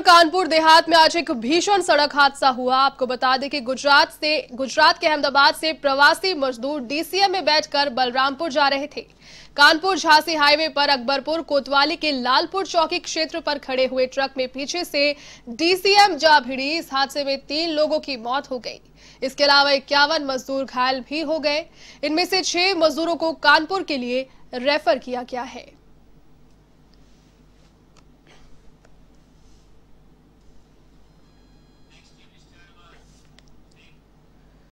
कानपुर देहात में आज एक भीषण सड़क हादसा हुआ आपको बता दें कि गुजरात से गुजरात के अहमदाबाद से प्रवासी मजदूर डीसीएम में बैठकर बलरामपुर जा रहे थे कानपुर झांसी हाईवे पर अकबरपुर कोतवाली के लालपुर चौकी क्षेत्र पर खड़े हुए ट्रक में पीछे से डीसीएम जा भिड़ी इस हादसे में तीन लोगों की मौत हो गई इसके अलावा इक्यावन मजदूर घायल भी हो गए इनमें से छह मजदूरों को कानपुर के लिए रेफर किया गया है